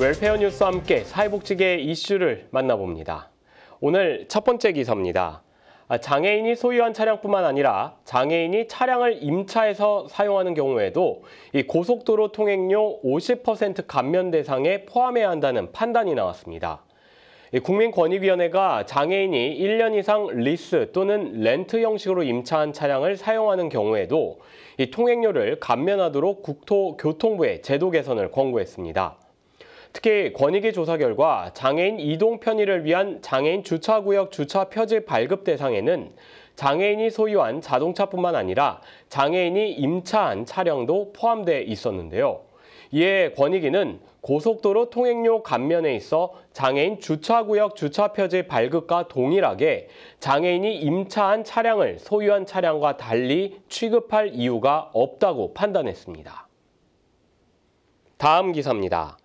웰페어 뉴스와 함께 사회복지계 의 이슈를 만나봅니다. 오늘 첫 번째 기사입니다. 아, 장애인이 소유한 차량뿐만 아니라 장애인이 차량을 임차해서 사용하는 경우에도 이 고속도로 통행료 50% 감면 대상에 포함해야 한다는 판단이 나왔습니다. 국민권익위원회가 장애인이 1년 이상 리스 또는 렌트 형식으로 임차한 차량을 사용하는 경우에도 이 통행료를 감면하도록 국토교통부에 제도 개선을 권고했습니다. 특히 권익위 조사 결과 장애인 이동 편의를 위한 장애인 주차구역 주차 표지 발급 대상에는 장애인이 소유한 자동차뿐만 아니라 장애인이 임차한 차량도 포함돼 있었는데요. 이에 권익위는 고속도로 통행료 감면에 있어 장애인 주차구역 주차표지 발급과 동일하게 장애인이 임차한 차량을 소유한 차량과 달리 취급할 이유가 없다고 판단했습니다. 다음 기사입니다.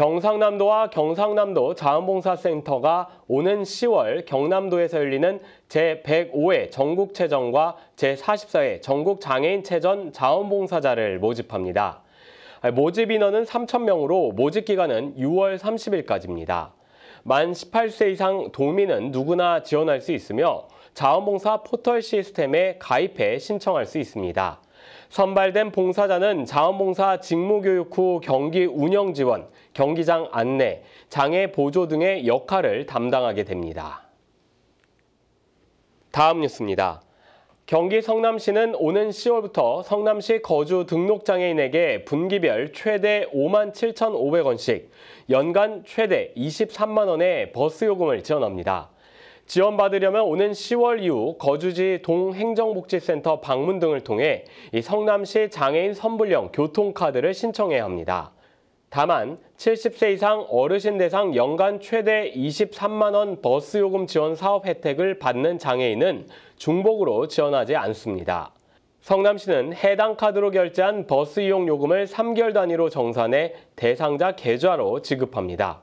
경상남도와 경상남도 자원봉사센터가 오는 10월 경남도에서 열리는 제105회 전국체전과 제44회 전국장애인체전 자원봉사자를 모집합니다. 모집 인원은 3,000명으로 모집 기간은 6월 30일까지입니다. 만 18세 이상 도민은 누구나 지원할 수 있으며 자원봉사 포털 시스템에 가입해 신청할 수 있습니다. 선발된 봉사자는 자원봉사 직무교육 후 경기 운영 지원, 경기장 안내, 장애 보조 등의 역할을 담당하게 됩니다. 다음 뉴스입니다. 경기 성남시는 오는 10월부터 성남시 거주 등록 장애인에게 분기별 최대 5만 7,500원씩 연간 최대 23만 원의 버스 요금을 지원합니다. 지원받으려면 오는 10월 이후 거주지 동행정복지센터 방문 등을 통해 성남시 장애인 선불형 교통카드를 신청해야 합니다. 다만 70세 이상 어르신 대상 연간 최대 23만 원 버스 요금 지원 사업 혜택을 받는 장애인은 중복으로 지원하지 않습니다. 성남시는 해당 카드로 결제한 버스 이용 요금을 3개월 단위로 정산해 대상자 계좌로 지급합니다.